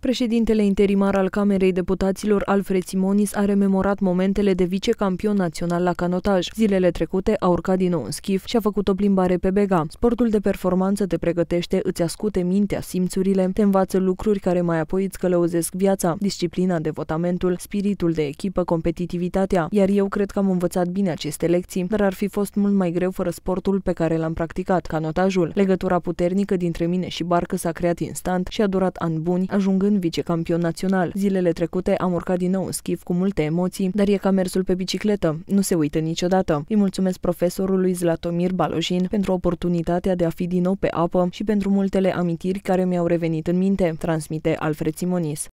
Președintele interimar al Camerei Deputaților, Alfred Simonis, a rememorat momentele de vicecampion național la canotaj. Zilele trecute a urcat din nou în schif și a făcut o plimbare pe bega. Sportul de performanță te pregătește, îți ascute mintea, simțurile, te învață lucruri care mai apoi îți călăuzesc viața, disciplina, devotamentul, spiritul de echipă, competitivitatea. Iar eu cred că am învățat bine aceste lecții, dar ar fi fost mult mai greu fără sportul pe care l-am practicat, canotajul. Legătura puternică dintre mine și barcă s-a creat instant și a durat ani buni, ajungând rămânând vicecampion național. Zilele trecute am urcat din nou în schif cu multe emoții, dar e ca mersul pe bicicletă, nu se uită niciodată. Îi mulțumesc profesorului Zlatomir Balojin pentru oportunitatea de a fi din nou pe apă și pentru multele amintiri care mi-au revenit în minte, transmite Alfred Simonis.